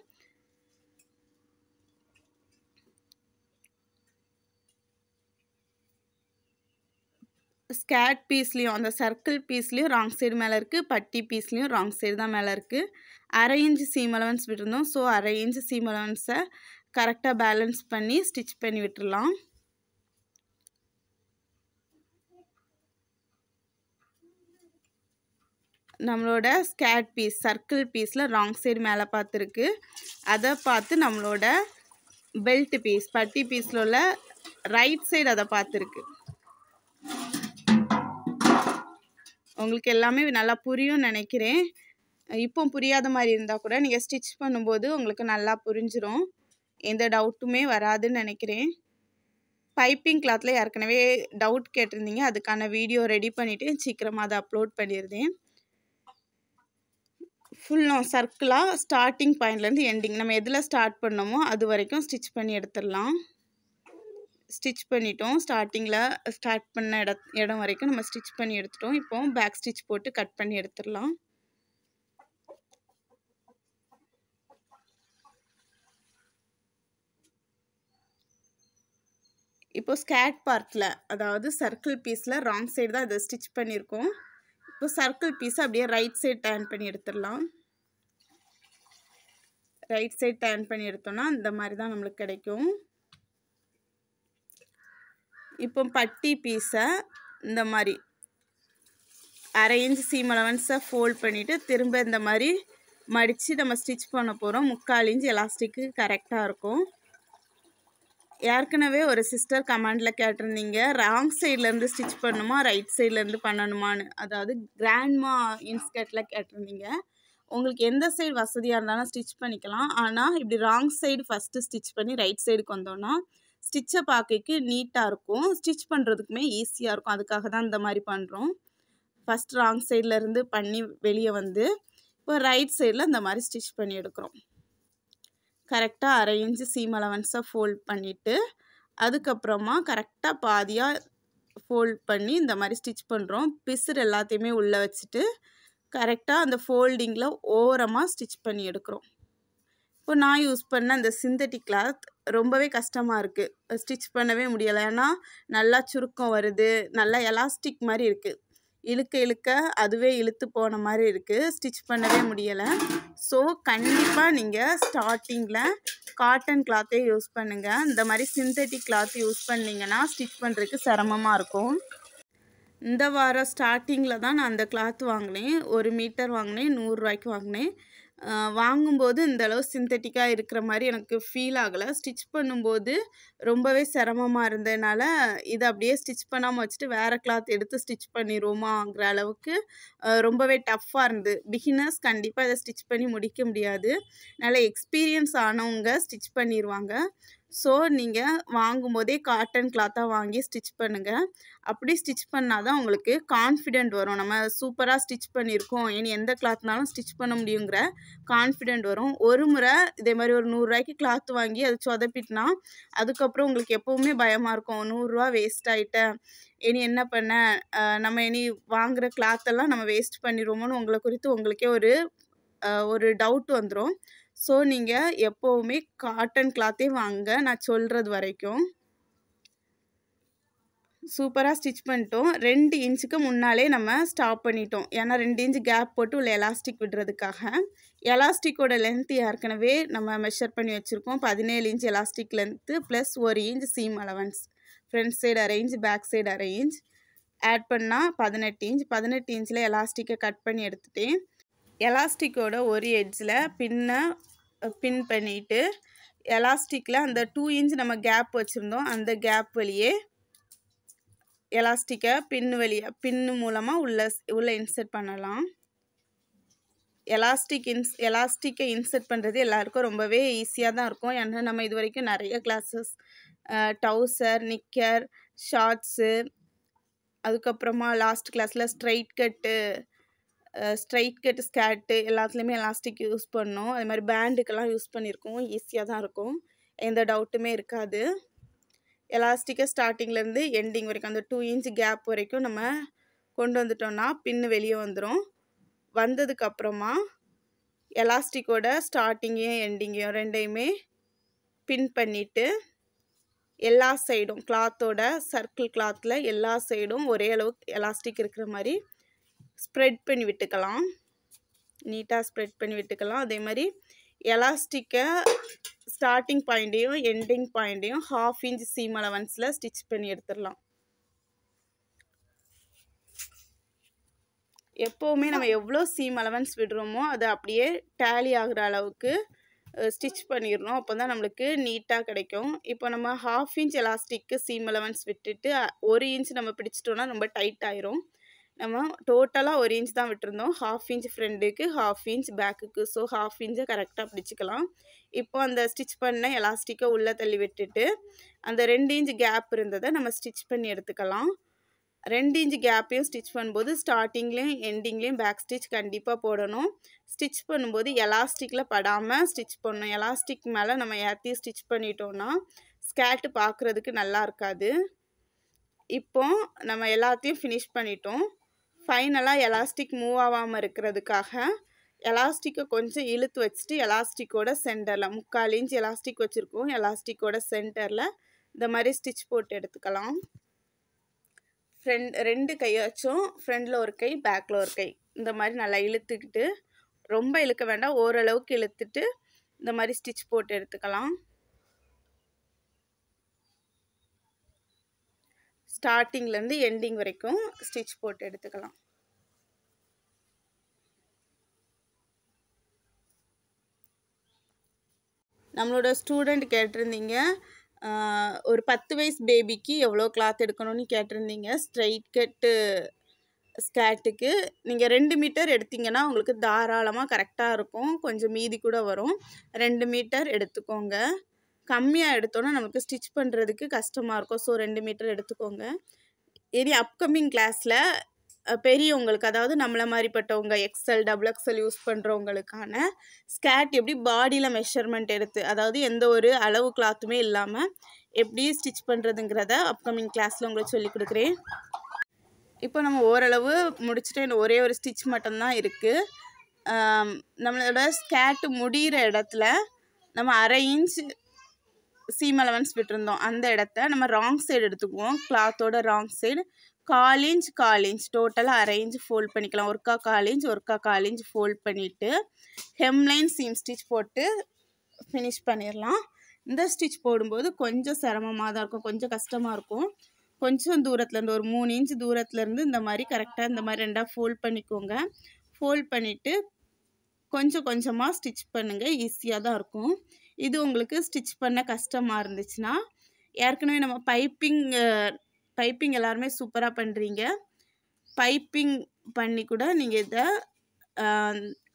ஸ்கேட் பீஸ்லேயும் அந்த சர்க்கிள் பீஸ்லேயும் ராங் சைடு மேலே இருக்குது பட்டி பீஸ்லேயும் ராங் சைடு தான் மேலே இருக்குது அரை இன்ச்சு சீம் அலவன்ஸ் விட்டுருந்தோம் ஸோ அரை இன்ச்சு சீம் அலவன்ஸை கரெக்டாக பேலன்ஸ் பண்ணி ஸ்டிச் பண்ணி விட்டுடலாம் நம்மளோட ஸ்கேட் பீஸ் சர்க்கிள் பீஸில் ராங் சைடு மேலே பார்த்துருக்கு அதை பார்த்து நம்மளோட பெல்ட் பீஸ் பட்டி பீஸில் உள்ள ரைட் சைடு அதை பார்த்துருக்கு உங்களுக்கு எல்லாமே நல்லா புரியும்னு நினைக்கிறேன் இப்போ புரியாத மாதிரி இருந்தால் கூட நீங்கள் ஸ்டிச் பண்ணும்போது உங்களுக்கு நல்லா புரிஞ்சிடும் எந்த டவுட்டுமே வராதுன்னு நினைக்கிறேன் பைப்பிங் கிளாத்தில் ஏற்கனவே டவுட் கேட்டிருந்தீங்க அதுக்கான வீடியோ ரெடி பண்ணிவிட்டு சீக்கிரமாக அதை அப்லோட் பண்ணியிருந்தேன் நான் சர்க்கிளாக ஸ்டார்டிங் பாயிண்ட்லேருந்து எண்டிங் நம்ம எதில் ஸ்டார்ட் பண்ணோமோ அது வரைக்கும் ஸ்டிச் பண்ணி எடுத்துடலாம் ஸ்டிச் பண்ணிட்டோம் ஸ்டார்டிங்கில் ஸ்டார்ட் பண்ண இட இடம் வரைக்கும் நம்ம ஸ்டிச் பண்ணி எடுத்துட்டோம் இப்போ பேக் ஸ்டிச் போட்டு கட் பண்ணி எடுத்துடலாம் இப்போ ஸ்கேட் பார்ட்டில் அதாவது சர்க்கிள் பீஸில் ராங் சைடு தான் அதை ஸ்டிச் பண்ணியிருக்கோம் இப்போ சர்க்கிள் பீஸை அப்படியே ரைட் சைடு டேர்ன் பண்ணி எடுத்துடலாம் ரைட் சைடு டேர்ன் பண்ணி எடுத்தோம்னா இந்த மாதிரி தான் நம்மளுக்கு கிடைக்கும் இப்போ பட்டி பீஸை இந்த மாதிரி அரை இன்ச் சீம் அலவன்ஸை ஃபோல்ட் பண்ணிவிட்டு திரும்ப இந்த மாதிரி மடித்து நம்ம ஸ்டிச் பண்ண போகிறோம் முக்கால் இன்ச் எலாஸ்டிக்கு கரெக்டாக இருக்கும் ஏற்கனவே ஒரு சிஸ்டர் கமெண்டில் கேட்டிருந்தீங்க ராங் சைட்லேருந்து ஸ்டிச் பண்ணணுமா ரைட் சைட்லேருந்து பண்ணணுமான்னு அதாவது கிராண்ட்மா இன்ஸ்கர்ட்டில் கேட்டிருந்தீங்க உங்களுக்கு எந்த சைடு வசதியாக இருந்தாலும் ஸ்டிச் பண்ணிக்கலாம் ஆனால் இப்படி ராங் சைடு ஃபஸ்ட்டு ஸ்டிச் பண்ணி ரைட் சைடுக்கு வந்தோன்னா ஸ்டிச்சை பார்க்கக்கு நீட்டாக இருக்கும் ஸ்டிச் பண்ணுறதுக்குமே ஈஸியாக இருக்கும் அதுக்காக தான் இந்த மாதிரி பண்ணுறோம் ஃபஸ்ட் ராங் சைடில் இருந்து பண்ணி வெளியே வந்து இப்போ ரைட் சைடில் இந்த மாதிரி ஸ்டிச் பண்ணி எடுக்கிறோம் கரெக்டாக அரை இன்ச்சு சீம் அலவன்ஸாக ஃபோல்ட் பண்ணிவிட்டு அதுக்கப்புறமா கரெக்டாக பாதியாக ஃபோல்ட் பண்ணி இந்த மாதிரி ஸ்டிச் பண்ணுறோம் பிசுறு எல்லாத்தையுமே உள்ளே வச்சுட்டு கரெக்டாக அந்த ஃபோல்டிங்கில் ஓரமாக ஸ்டிச் பண்ணி எடுக்கிறோம் இப்போ நான் யூஸ் பண்ண அந்த சிந்தட்டிக் கிளாத் ரொம்பவே கஷ்டமாக இருக்குது ஸ்டிச் பண்ணவே முடியலை ஏன்னா நல்லா சுருக்கம் வருது நல்லா எலாஸ்டிக் மாதிரி இருக்குது இழுக்க இழுக்க அதுவே இழுத்து போன மாதிரி இருக்குது ஸ்டிச் பண்ணவே முடியலை ஸோ கண்டிப்பாக நீங்கள் ஸ்டார்டிங்கில் காட்டன் கிளாத்தே யூஸ் பண்ணுங்கள் இந்த மாதிரி சிந்தட்டிக் கிளாத் யூஸ் பண்ணிங்கன்னா ஸ்டிச் பண்ணுறதுக்கு சிரமமாக இருக்கும் இந்த வாரம் ஸ்டார்டிங்கில் தான் நான் அந்த கிளாத் வாங்கினேன் ஒரு மீட்டர் வாங்கினேன் நூறுரூவாய்க்கு வாங்கினேன் வாங்கும்போது இந்தளவு சிந்தட்டிக்காக இருக்கிற மாதிரி எனக்கு ஃபீல் ஆகலை ஸ்டிச் பண்ணும்போது ரொம்பவே சிரமமாக இருந்ததுனால இதை அப்படியே ஸ்டிச் பண்ணாமல் வச்சுட்டு வேறு கிளாத் எடுத்து ஸ்டிச் பண்ணிடுவோமாங்கிற அளவுக்கு ரொம்பவே டஃப்பாக இருந்து பிகினர்ஸ் கண்டிப்பாக இதை ஸ்டிச் பண்ணி முடிக்க முடியாது நல்ல எக்ஸ்பீரியன்ஸ் ஆனவங்க ஸ்டிச் பண்ணிடுவாங்க ஸோ நீங்கள் வாங்கும்போதே காட்டன் கிளாத்தாக வாங்கி ஸ்டிச் பண்ணுங்கள் அப்படி ஸ்டிச் பண்ணால் தான் உங்களுக்கு கான்ஃபிடென்ட் வரும் நம்ம சூப்பராக ஸ்டிச் பண்ணியிருக்கோம் இனி எந்த கிளாத்னாலும் ஸ்டிச் பண்ண முடியுங்கிற கான்ஃபிடென்ட் வரும் ஒரு முறை இதே மாதிரி ஒரு நூறுரூவாய்க்கு கிளாத் வாங்கி அதை சொதப்பிட்டுனா அதுக்கப்புறம் உங்களுக்கு எப்போவுமே பயமாக இருக்கும் நூறுரூவா வேஸ்ட் ஆகிட்டேன் இனி என்ன பண்ண நம்ம இனி வாங்குகிற கிளாத்தெல்லாம் நம்ம வேஸ்ட் பண்ணிடுவோமோன்னு உங்களை குறித்து உங்களுக்கே ஒரு ஒரு டவுட் வந்துடும் ஸோ நீங்கள் எப்போவுமே காட்டன் கிளாத்தே வாங்க நான் சொல்கிறது வரைக்கும் சூப்பராக ஸ்டிச் பண்ணிட்டோம் ரெண்டு இன்ச்சுக்கு முன்னாலே நம்ம ஸ்டாப் பண்ணிட்டோம் ஏன்னா ரெண்டு இன்ச்சு கேப் போட்டு உள்ள எலாஸ்டிக் விடுறதுக்காக எலாஸ்டிக்கோட லென்த் ஏற்கனவே நம்ம மெஷர் பண்ணி வச்சுருக்கோம் பதினேழு இன்ச் எலாஸ்டிக் லென்த்து ப்ளஸ் ஒரு inch seam allowance front side arrange back side arrange add பண்ணால் பதினெட்டு இன்ச் பதினெட்டு இன்ச்சில் எலாஸ்டிக்கை கட் பண்ணி எடுத்துகிட்டேன் எலாஸ்டிக்கோட ஒரு எட்ஜில் பின்ன பின் பண்ணிவிட்டு எலாஸ்டிக்கில் அந்த டூ இன்ச் நம்ம கேப் வச்சுருந்தோம் அந்த கேப் வழியே எலாஸ்டிக்கை பின் வழியாக பின்னு மூலமாக உள்ள உள்ளே இன்சர்ட் பண்ணலாம் எலாஸ்டிக் இன்ஸ் எலாஸ்டிக்கை இன்சர்ட் பண்ணுறது எல்லாருக்கும் ரொம்பவே ஈஸியாக தான் இருக்கும் ஏன்னா நம்ம இது வரைக்கும் நிறைய கிளாஸஸ் டவுசர் நிக்கர் ஷார்ட்ஸு அதுக்கப்புறமா லாஸ்ட் கிளாஸில் straight cut straight cut skirt எல்லாத்துலேயுமே எலாஸ்டிக் யூஸ் பண்ணோம் அது மாதிரி பேண்டுக்கெல்லாம் யூஸ் பண்ணியிருக்கோம் ஈஸியாக தான் இருக்கும் எந்த டவுட்டுமே இருக்காது எலாஸ்டிக்காக ஸ்டார்டிங்லேருந்து எண்டிங் வரைக்கும் அந்த டூ இன்ச் கேப் வரைக்கும் நம்ம கொண்டு வந்துட்டோம்னா பின்னு வெளியே வந்துடும் வந்ததுக்கப்புறமா எலாஸ்டிக்கோட ஸ்டார்டிங்கையும் எண்டிங்கையும் ரெண்டையுமே பின் பண்ணிவிட்டு எல்லா சைடும் கிளாத்தோட சர்க்கிள் கிளாத்தில் எல்லா சைடும் ஒரே அளவுக்கு எலாஸ்டிக் இருக்கிற மாதிரி ஸ்ப்ரெட் பண்ணி விட்டுக்கலாம் நீட்டாக ஸ்ப்ரெட் பண்ணி விட்டுக்கலாம் அதே மாதிரி எலாஸ்டிக்கை ஸ்டார்டிங் பாயிண்ட்டையும் எண்டிங் பாயிண்ட்டையும் ஹாஃப் இன்ச் சீம் அலவன்ஸில் ஸ்டிச் பண்ணி எடுத்துடலாம் எப்போவுமே நம்ம எவ்வளோ சீம் அலவன்ஸ் விடுறோமோ அது அப்படியே டேலி ஆகிற அளவுக்கு ஸ்டிச் பண்ணிடணும் அப்போ தான் நம்மளுக்கு நீட்டாக கிடைக்கும் இப்போ நம்ம ஹாஃப் இன்ச் எலாஸ்டிக்கு சீம் அலவன்ஸ் விட்டுட்டு ஒரு இன்ச் நம்ம பிடிச்சிட்டோன்னா ரொம்ப டைட் ஆயிரும் நம்ம டோட்டலாக ஒரு இன்ச் தான் விட்டுருந்தோம் ஹாஃப் இன்ச் ஃப்ரெண்டுக்கு ஹாஃப் இன்ச் பேக்குக்கு ஸோ ஹாஃப் இன்ச்சை கரெக்டாக பிடிச்சிக்கலாம் இப்போ அந்த ஸ்டிச் பண்ண எலாஸ்டிக்கை உள்ளே தள்ளி விட்டுட்டு அந்த ரெண்டு இன்ச் கேப் இருந்ததை நம்ம ஸ்டிச் பண்ணி எடுத்துக்கலாம் ரெண்டு இன்ச் கேப்பையும் ஸ்டிச் பண்ணும்போது ஸ்டார்டிங்லேயும் எண்டிங்லேயும் பேக் ஸ்டிச் கண்டிப்பாக போடணும் ஸ்டிச் பண்ணும்போது எலாஸ்டிக்கில் படாமல் ஸ்டிச் பண்ணணும் எலாஸ்டிக் மேலே நம்ம ஏற்றி ஸ்டிச் பண்ணிட்டோன்னா ஸ்கேட்டு பார்க்குறதுக்கு நல்லா இருக்காது இப்போ நம்ம எல்லாத்தையும் ஃபினிஷ் பண்ணிட்டோம் ஃபைனலாக எலாஸ்டிக் மூவ் ஆகாமல் இருக்கிறதுக்காக எலாஸ்டிக்கை கொஞ்சம் இழுத்து வச்சுட்டு எலாஸ்டிக்கோட சென்டரில் முக்கால் இன்ச் எலாஸ்டிக் வச்சுருக்கோம் எலாஸ்டிக்கோட சென்டரில் இந்த மாதிரி ஸ்டிச் போட்டு எடுத்துக்கலாம் ஃப்ரெண்ட் ரெண்டு கையாச்சும் ஃப்ரெண்டில் ஒரு கை பேக்கில் ஒரு கை இந்த மாதிரி நல்லா இழுத்துக்கிட்டு ரொம்ப இழுக்க வேண்டாம் ஓரளவுக்கு இழுத்துட்டு இந்த மாதிரி ஸ்டிச் போட்டு எடுத்துக்கலாம் ஸ்டார்டிங்லேருந்து எண்டிங் வரைக்கும் ஸ்டிச் போட்டு எடுத்துக்கலாம் நம்மளோட ஸ்டூடெண்ட் கேட்டிருந்தீங்க ஒரு பத்து வயசு பேபிக்கு எவ்வளோ கிளாத் எடுக்கணும்னு கேட்டிருந்தீங்க ஸ்ட்ரைட் கட்டு ஸ்கேட்டுக்கு நீங்கள் ரெண்டு மீட்டர் எடுத்தீங்கன்னா உங்களுக்கு தாராளமாக கரெக்டாக இருக்கும் கொஞ்சம் மீதி கூட வரும் ரெண்டு மீட்டர் எடுத்துக்கோங்க கம்மியாக எடுத்தோன்னா நமக்கு ஸ்டிச் பண்ணுறதுக்கு கஷ்டமாக இருக்கும் ஸோ ரெண்டு மீட்டர் எடுத்துக்கோங்க இனி அப்கமிங் கிளாஸில் பெரியவங்களுக்கு அதாவது நம்மளை மாதிரிப்பட்டவங்க எக்ஸல் டபுள் எக்ஸல் யூஸ் பண்ணுறவங்களுக்கான ஸ்கேட் எப்படி பாடியில் மெஷர்மெண்ட் எடுத்து அதாவது எந்த ஒரு அளவு கிளாத்துமே இல்லாமல் எப்படி ஸ்டிச் பண்ணுறதுங்கிறத அப்கமிங் கிளாஸில் உங்களுக்கு சொல்லிக் கொடுக்குறேன் இப்போ நம்ம ஓரளவு முடிச்சுட்டு ஒரே ஒரு ஸ்டிச் மட்டும்தான் இருக்குது நம்மளோட ஸ்கேட்டு முடிகிற இடத்துல நம்ம அரை இன்ச் சீம் அலவன்ஸ் விட்டுருந்தோம் அந்த இடத்த நம்ம ராங் சைடு எடுத்துக்குவோம் கிளாத்தோட ராங் சைடு கால் இன்ச் கால் இன்ச் டோட்டலாக அரை ஃபோல்ட் பண்ணிக்கலாம் ஒர்க்கா கால் இன்ச் ஒர்க்கா கால் இன்ச் ஃபோல்ட் பண்ணிவிட்டு ஹெம்லைன் சீம் ஸ்டிச் போட்டு ஃபினிஷ் பண்ணிடலாம் இந்த ஸ்டிச் போடும்போது கொஞ்சம் சிரமமாக தான் இருக்கும் கொஞ்சம் கஷ்டமாக இருக்கும் கொஞ்சம் தூரத்துலேருந்து ஒரு மூணு இன்ச் தூரத்துலேருந்து இந்த மாதிரி கரெக்டாக இந்த மாதிரி ரெண்டாக ஃபோல்ட் பண்ணிக்கோங்க ஃபோல்ட் பண்ணிவிட்டு கொஞ்சம் கொஞ்சமாக ஸ்டிச் பண்ணுங்கள் ஈஸியாக தான் இருக்கும் இது உங்களுக்கு ஸ்டிச் பண்ண கஷ்டமாக இருந்துச்சுன்னா ஏற்கனவே நம்ம பைப்பிங் பைப்பிங் எல்லாருமே சூப்பராக பண்ணுறீங்க பைப்பிங் பண்ணி கூட நீங்கள் இதை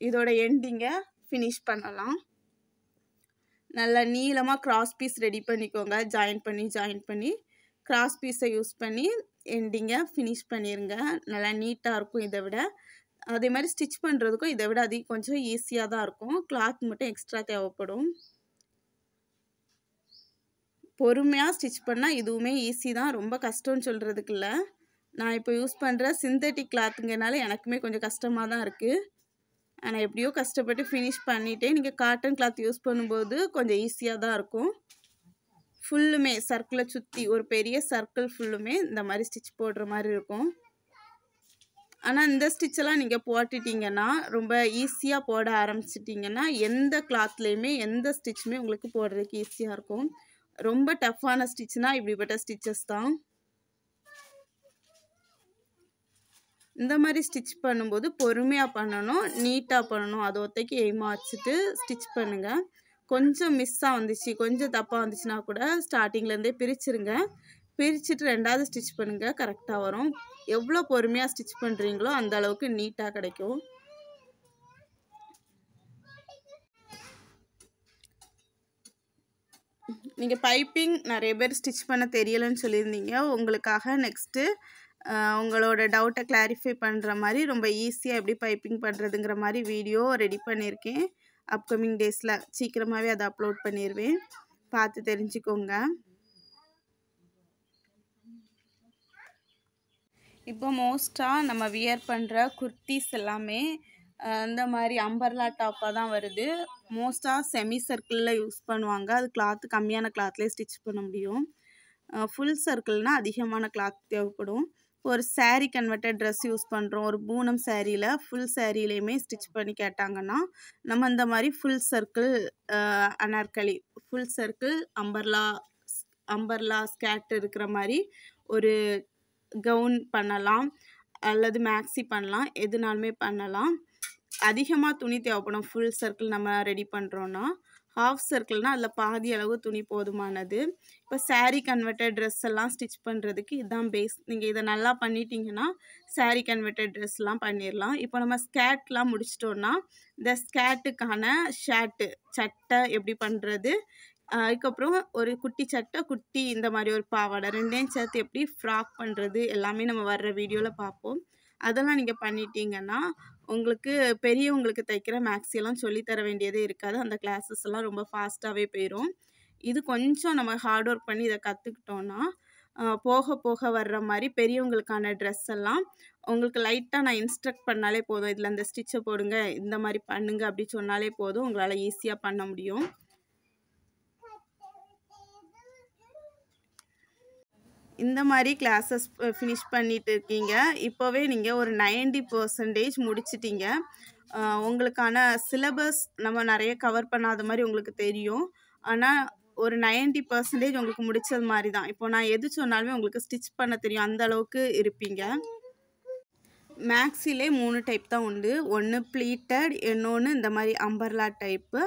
இதோட எண்டிங்கை ஃபினிஷ் பண்ணலாம் நல்லா நீளமாக கிராஸ் பீஸ் ரெடி பண்ணிக்கோங்க ஜாயின் பண்ணி ஜாயின் பண்ணி கிராஸ் பீஸை யூஸ் பண்ணி எண்டிங்கை ஃபினிஷ் பண்ணிடுங்க நல்லா நீட்டாக இருக்கும் இதை விட அதே மாதிரி ஸ்டிச் பண்ணுறதுக்கும் இதை விட அதிகம் கொஞ்சம் ஈஸியாக தான் இருக்கும் கிளாத் மட்டும் எக்ஸ்ட்ரா தேவைப்படும் பொறுமையாக ஸ்டிச் பண்ணால் இதுவுமே ஈஸி தான் ரொம்ப கஷ்டம்னு சொல்கிறதுக்கு இல்லை நான் இப்போ யூஸ் பண்ணுற சிந்தட்டிக் கிளாத்துங்கனால எனக்குமே கொஞ்சம் கஷ்டமாக தான் இருக்குது ஆனால் எப்படியோ கஷ்டப்பட்டு ஃபினிஷ் பண்ணிவிட்டு நீங்கள் காட்டன் கிளாத் யூஸ் பண்ணும்போது கொஞ்சம் ஈஸியாக தான் இருக்கும் ஃபுல்லுமே சர்க்கிளை சுற்றி ஒரு பெரிய சர்க்கிள் ஃபுல்லுமே இந்த மாதிரி ஸ்டிச் போடுற மாதிரி இருக்கும் ஆனால் இந்த ஸ்டிச்செல்லாம் நீங்கள் போட்டுட்டிங்கன்னா ரொம்ப ஈஸியாக போட ஆரம்பிச்சிட்டிங்கன்னா எந்த கிளாத்லேயுமே எந்த ஸ்டிச்சுமே உங்களுக்கு போடுறதுக்கு ஈஸியாக இருக்கும் ரொம்ப டஃப்பான ஸ்டிச்னால் இப்படிப்பட்ட ஸ்டிச்சஸ் தான் இந்த மாதிரி ஸ்டிச் பண்ணும்போது பொறுமையாக பண்ணணும் நீட்டாக பண்ணணும் அது ஒத்தைக்கு எய்மாக வச்சுட்டு ஸ்டிச் பண்ணுங்கள் கொஞ்சம் மிஸ்ஸாக வந்துச்சு கொஞ்சம் தப்பாக வந்துச்சுனா கூட ஸ்டார்டிங்லேருந்தே பிரிச்சுருங்க பிரிச்சுட்டு ரெண்டாவது ஸ்டிச் பண்ணுங்கள் கரெக்டாக வரும் எவ்வளோ பொறுமையாக ஸ்டிச் பண்ணுறீங்களோ அந்த அளவுக்கு நீட்டாக கிடைக்கும் நீங்கள் பைப்பிங் நிறைய பேர் ஸ்டிச் பண்ண தெரியலன்னு சொல்லியிருந்தீங்க உங்களுக்காக நெக்ஸ்ட்டு உங்களோட டவுட்டை கிளாரிஃபை பண்ணுற மாதிரி ரொம்ப ஈஸியாக எப்படி பைப்பிங் பண்ணுறதுங்கிற மாதிரி வீடியோ ரெடி பண்ணியிருக்கேன் அப்கமிங் டேஸில் சீக்கிரமாகவே அதை அப்லோட் பண்ணிடுவேன் பார்த்து தெரிஞ்சுக்கோங்க இப்போ மோஸ்ட்டாக நம்ம வியர் பண்ணுற குர்த்திஸ் எல்லாமே இந்த மாதிரி அம்பர்லா டாப்பாக தான் வருது மோஸ்ட்டாக செமி சர்க்கிளில் யூஸ் பண்ணுவாங்க அது கிளாத்து கம்மியான கிளாத்லேயே ஸ்டிச் பண்ண முடியும் ஃபுல் சர்க்கிள்னால் அதிகமான கிளாத் தேவைப்படும் ஒரு சேரீ கன்வெர்ட்டட் ட்ரெஸ் யூஸ் பண்ணுறோம் ஒரு பூனம் சேரீயில் ஃபுல் சேரீலையுமே ஸ்டிச் பண்ணி கேட்டாங்கன்னா நம்ம இந்த மாதிரி full circle Anarkali full circle umbrella umbrella skirt இருக்கிற மாதிரி ஒரு கவுன் பண்ணலாம் அல்லது மேக்ஸி பண்ணலாம் எதுனாலுமே பண்ணலாம் அதிகமாக துணி தேவைப்படும் ஃபுல் சர்க்கிள் நம்ம ரெடி பண்ணுறோன்னா ஹாஃப் சர்க்கிள்னால் அதில் பாதி அளவு துணி போதுமானது இப்போ சாரீ கன்வெர்ட்டட் ட்ரெஸ் எல்லாம் ஸ்டிச் பண்ணுறதுக்கு இதுதான் பேஸ் நீங்கள் இதை நல்லா பண்ணிட்டீங்கன்னா சாரீ கன்வெர்ட்டட் ட்ரெஸ்லாம் பண்ணிடலாம் இப்போ நம்ம ஸ்கேட்லாம் முடிச்சிட்டோன்னா இந்த ஸ்கேட்டுக்கான ஷேர்ட்டு சட்டை எப்படி பண்ணுறது அதுக்கப்புறம் ஒரு குட்டி சட்டை குட்டி இந்த மாதிரி ஒரு பாவாடை ரெண்டையும் சேர்த்து எப்படி ஃப்ராக் பண்ணுறது எல்லாமே நம்ம வர்ற வீடியோவில் பார்ப்போம் அதெல்லாம் நீங்கள் பண்ணிட்டீங்கன்னா உங்களுக்கு பெரியவங்களுக்கு தைக்கிற மேக்ஸியெல்லாம் சொல்லித்தர வேண்டியதே இருக்காது அந்த கிளாஸஸ் எல்லாம் ரொம்ப ஃபாஸ்ட்டாகவே போயிடும் இது கொஞ்சம் நம்ம ஹார்ட் ஒர்க் பண்ணி இதை கற்றுக்கிட்டோன்னா போக போக வர்ற மாதிரி பெரியவங்களுக்கான ட்ரெஸ் எல்லாம் உங்களுக்கு லைட்டாக நான் இன்ஸ்ட்ரக்ட் பண்ணாலே போதும் இதில் அந்த ஸ்டிச்சை போடுங்க இந்த மாதிரி பண்ணுங்க அப்படி சொன்னாலே போதும் உங்களால் ஈஸியாக பண்ண முடியும் இந்த மாதிரி கிளாஸஸ் ஃபினிஷ் பண்ணிட்டு இருக்கீங்க இப்போவே நீங்கள் ஒரு நைன்டி பர்சன்டேஜ் முடிச்சிட்டிங்க உங்களுக்கான சிலபஸ் நம்ம நிறைய கவர் பண்ணாத மாதிரி உங்களுக்கு தெரியும் ஆனால் ஒரு நைன்டி பர்சன்டேஜ் உங்களுக்கு முடித்தது மாதிரி தான் இப்போ நான் எது சொன்னாலுமே உங்களுக்கு ஸ்டிச் பண்ண தெரியும் அந்த அளவுக்கு இருப்பீங்க மேக்ஸிலே மூணு டைப் தான் உண்டு ஒன்று ப்ளீட்டட் இன்னொன்று இந்த மாதிரி அம்பர்லா டைப்பு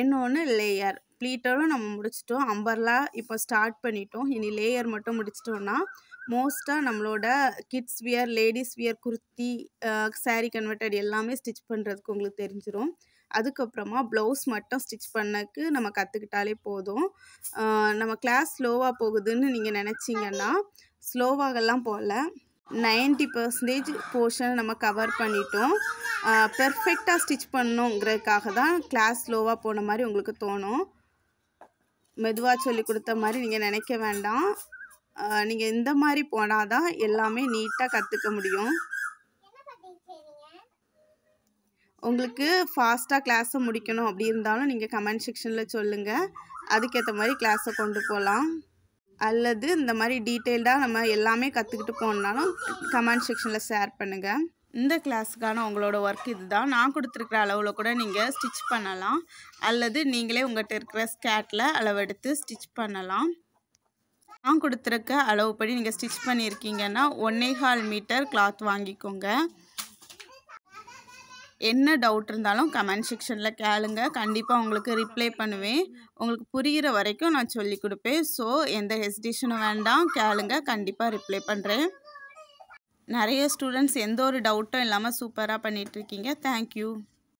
இன்னொன்று லேயர் ப்ளீட்டரும் நம்ம முடிச்சிட்டோம் அம்பர்லா இப்போ ஸ்டார்ட் பண்ணிட்டோம் இனி லேயர் மட்டும் முடிச்சிட்டோம்னா மோஸ்ட்டாக நம்மளோட kids wear ladies wear kurti sari converted எல்லாமே ஸ்டிச் பண்ணுறதுக்கு உங்களுக்கு தெரிஞ்சிடும் அதுக்கப்புறமா ப்ளவுஸ் மட்டும் ஸ்டிச் பண்ணக்கு நம்ம கற்றுக்கிட்டாலே போதும் நம்ம கிளாஸ் ஸ்லோவாக போகுதுன்னு நீங்கள் நினச்சிங்கன்னா ஸ்லோவாகலாம் போகல நைன்டி பர்சன்டேஜ் போர்ஷன் நம்ம கவர் பண்ணிட்டோம் பெர்ஃபெக்டாக ஸ்டிச் பண்ணுங்கிறதுக்காக தான் கிளாஸ் ஸ்லோவாக போன மாதிரி உங்களுக்கு தோணும் மெதுவாக சொல்லி கொடுத்த மாதிரி நீங்கள் நினைக்க வேண்டாம் நீங்கள் இந்த மாதிரி போனால் தான் எல்லாமே நீட்டாக கற்றுக்க முடியும் உங்களுக்கு ஃபாஸ்ட்டாக கிளாஸை முடிக்கணும் அப்படி இருந்தாலும் நீங்கள் கமெண்ட் செக்ஷனில் சொல்லுங்கள் அதுக்கேற்ற மாதிரி கிளாஸை கொண்டு போகலாம் அல்லது இந்த மாதிரி டீட்டெயில்டாக நம்ம எல்லாமே கற்றுக்கிட்டு போகணுன்னாலும் கமெண்ட் செக்ஷனில் ஷேர் பண்ணுங்கள் இந்த கிளாஸுக்கான உங்களோட ஒர்க் இது தான் நான் கொடுத்துருக்குற அளவில் கூட நீங்கள் ஸ்டிச் பண்ணலாம் அல்லது நீங்களே உங்கள்கிட்ட இருக்கிற ஸ்கேட்டில் அளவெடுத்து ஸ்டிச் பண்ணலாம் நான் கொடுத்துருக்க அளவுப்படி நீங்கள் ஸ்டிச் பண்ணியிருக்கீங்கன்னா ஒன்னேகால் மீட்டர் கிளாத் வாங்கிக்கோங்க என்ன டவுட் இருந்தாலும் கமெண்ட் செக்ஷனில் கேளுங்க கண்டிப்பாக உங்களுக்கு ரிப்ளை பண்ணுவேன் உங்களுக்கு புரிகிற வரைக்கும் நான் சொல்லி கொடுப்பேன் ஸோ எந்த ஹெசிடேஷனும் வேண்டாம் கேளுங்க கண்டிப்பாக ரிப்ளை பண்ணுறேன் நிறைய ஸ்டூடெண்ட்ஸ் எந்த ஒரு டவுட்டும் இல்லாமல் சூப்பராக பண்ணிகிட்ருக்கீங்க தேங்க்யூ